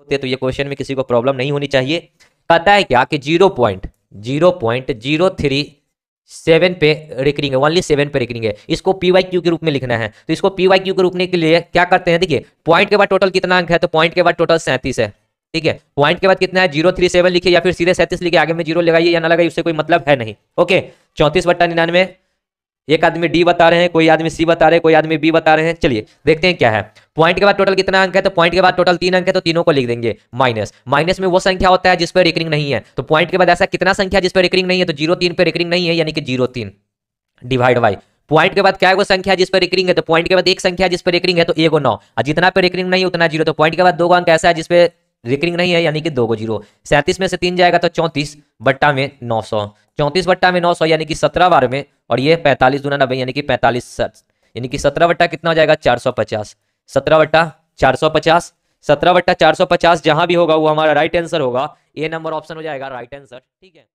होते तो ये क्वेश्चन में किसी को प्रॉब्लम नहीं होनी चाहिए कहता है क्या कि zero point zero point zero three seven पे रिकरिंग है ओनली सेवन पे रिकरिंग है इसको पी वाई क्यू के रूप में लिखना है तो इसको पी वाई क्यू के रूप में के लिए क्या करते हैं देखिए पॉइंट के बाद टोटल कितना अंक है तो पॉइंट के बाद टोटल सैंतीस है ठीक है पॉइंट के बाद कितना है जीरो थ्री सेवन लिखिए या फिर सीधे सैंतीस लिखिए आगे में जीरो लगाइए या ना लगाइए उससे कोई मतलब है नहीं ओके चौंतीस बट्टा निन्यानवे एक आदमी डी बता रहे हैं कोई आदमी सी बता रहे हैं कोई आदमी बी बता रहे हैं चलिए देखते हैं क्या है पॉइंट के बाद टोटल कितना अंक है तो पॉइंट के बाद टोटल तीन अंक है तो तीनों को लिख देंगे माइनस माइनस में वो संख्या होता है जिस पर रिकरिंग नहीं है तो पॉइंट के बाद ऐसा कितना संख्या जिस पर रिकरिंग नहीं है तो जीरो तीन पर रिकरिंग नहीं है यानी कि जीरो तीन डिवाइड बाई पॉइंट के बाद क्या है वो संख्या जिस पर रिकरिंग है तो पॉइंट के बाद एक संख्या जिस पर रिकरिंग है तो एक नौ और जितना पर रिकरिंग नहीं उतना जीरो तो पॉइंट के बाद दो अंक ऐसा है जिसपे रिकरिंग नहीं है यानी कि दो को जीरो सैंतीस में से तीन जाएगा तो चौंतीस बट्टा में नौ सौ चौंतीस बट्टा में नौ सौ यानी कि सत्रह बार में और ये पैंतालीस दूना नब्बे यानी कि पैंतालीस यानी कि सत्रह बट्टा कितना हो जाएगा चार सौ पचास सत्रह बट्टा चार सौ पचास सत्रह बट्टा चार सौ पचास जहां भी होगा वो हमारा राइट आंसर होगा ए नंबर ऑप्शन हो जाएगा राइट आंसर ठीक है